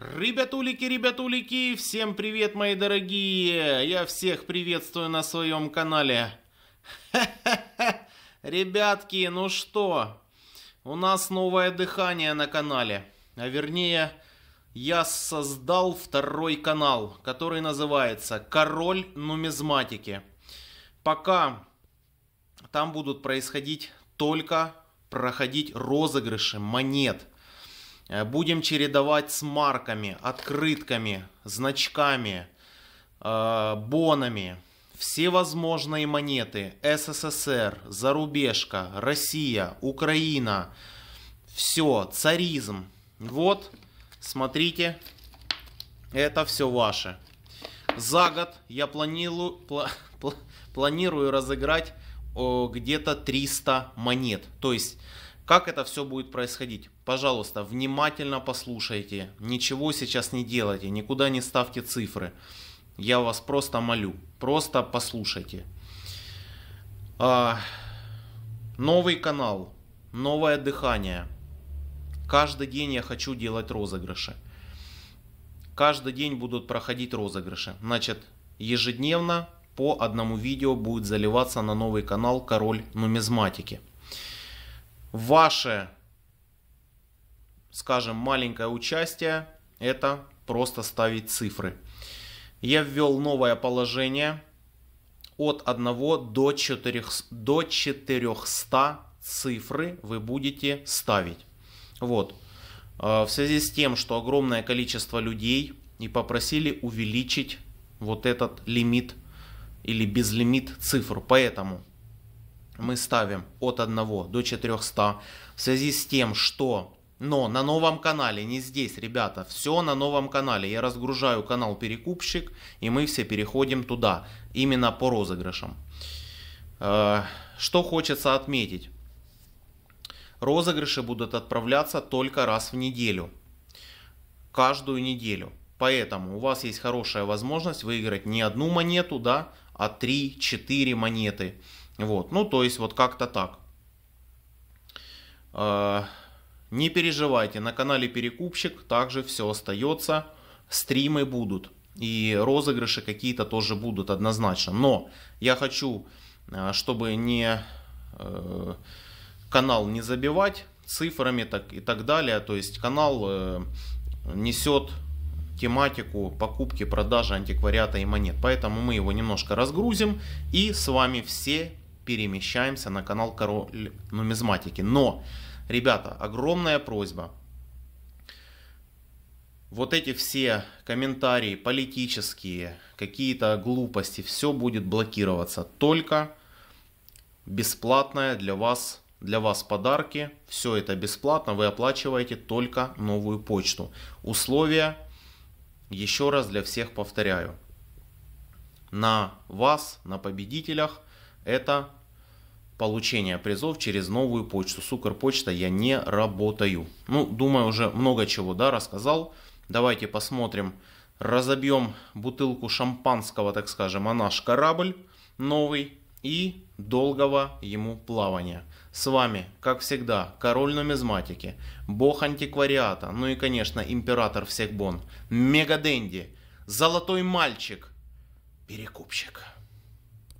Ребятулики, ребятулики, всем привет, мои дорогие! Я всех приветствую на своем канале. Ха-ха-ха! Ребятки, ну что? У нас новое дыхание на канале. А вернее, я создал второй канал, который называется «Король нумизматики». Пока там будут происходить только проходить розыгрыши монет – Э, будем чередовать с марками, открытками, значками, э, бонами, все возможные монеты, СССР, зарубежка, Россия, Украина, все, царизм. Вот, смотрите, это все ваше. За год я планирую, пла, планирую разыграть где-то 300 монет. То есть как это все будет происходить? Пожалуйста, внимательно послушайте. Ничего сейчас не делайте, никуда не ставьте цифры. Я вас просто молю. Просто послушайте. А, новый канал. Новое дыхание. Каждый день я хочу делать розыгрыши. Каждый день будут проходить розыгрыши. Значит, ежедневно по одному видео будет заливаться на новый канал Король нумизматики ваше, скажем, маленькое участие – это просто ставить цифры. Я ввел новое положение от 1 до, 4, до 400 цифры вы будете ставить. Вот. Э, в связи с тем, что огромное количество людей и попросили увеличить вот этот лимит или безлимит цифр. Поэтому мы ставим от 1 до 400. В связи с тем, что... Но на новом канале, не здесь, ребята, все на новом канале. Я разгружаю канал Перекупщик, и мы все переходим туда, именно по розыгрышам. Э, что хочется отметить. Розыгрыши будут отправляться только раз в неделю. Каждую неделю. Поэтому у вас есть хорошая возможность выиграть не одну монету, да, а 3-4 монеты. Вот, ну то есть вот как-то так. Э, не переживайте, на канале Перекупщик также все остается, стримы будут и розыгрыши какие-то тоже будут однозначно. Но я хочу, э, чтобы не э, канал не забивать цифрами так и так далее. То есть канал несет тематику покупки, продажи антиквариата и монет. Поэтому мы его немножко разгрузим и с вами все перемещаемся на канал Король Нумизматики. Но, ребята, огромная просьба. Вот эти все комментарии политические, какие-то глупости, все будет блокироваться. Только бесплатное для вас для вас подарки, все это бесплатно, вы оплачиваете только новую почту. Условия, еще раз для всех повторяю, на вас, на победителях, это получения призов через новую почту. С Укрпочта я не работаю. Ну, думаю, уже много чего, да, рассказал. Давайте посмотрим. Разобьем бутылку шампанского, так скажем, а наш корабль новый и долгого ему плавания. С вами, как всегда, король нумизматики, бог антиквариата, ну и, конечно, император всех бон, мегаденди, золотой мальчик, перекупщик.